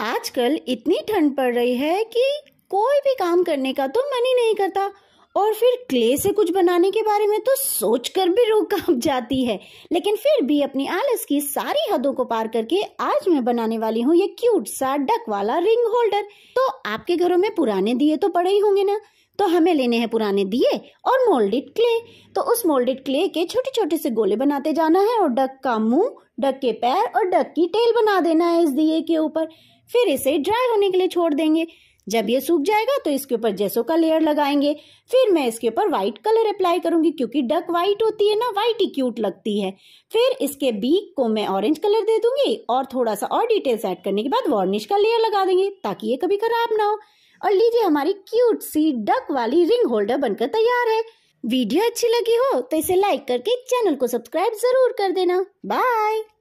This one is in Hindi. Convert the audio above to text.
आजकल इतनी ठंड पड़ रही है कि कोई भी काम करने का तो मन ही नहीं करता और फिर क्ले से कुछ बनाने के बारे में तो सोचकर भी रूह कांप जाती है लेकिन फिर भी अपनी आलस की सारी हदों को पार करके आज मैं बनाने वाली हूँ ये क्यूट सा डक वाला रिंग होल्डर तो आपके घरों में पुराने दिए तो पड़े ही होंगे ना तो हमें लेने हैं पुराने दिए और मोल्डेड क्ले तो उस मोल्डेड क्ले के छोटे छोटे से गोले बनाते जाना है और डक का मुंह डक के पैर और डक की टेल बना देना है इस दिए के ऊपर फिर इसे ड्राई होने के लिए छोड़ देंगे जब ये सूख जाएगा तो इसके ऊपर जैसो का लेयर लगाएंगे फिर मैं इसके ऊपर व्हाइट कलर अप्लाई करूंगी क्योंकि डक व्हाइट होती है ना व्हाइट ही क्यूट लगती है फिर इसके बीक को मैं ऑरेंज कलर दे दूंगी और थोड़ा सा और डिटेल्स ऐड करने के बाद वार्निश का लेयर लगा देंगे ताकि ये कभी खराब ना हो और लीजिए हमारी क्यूट सी डक वाली रिंग होल्डर बनकर तैयार है वीडियो अच्छी लगी हो तो इसे लाइक करके चैनल को सब्सक्राइब जरूर कर देना बाय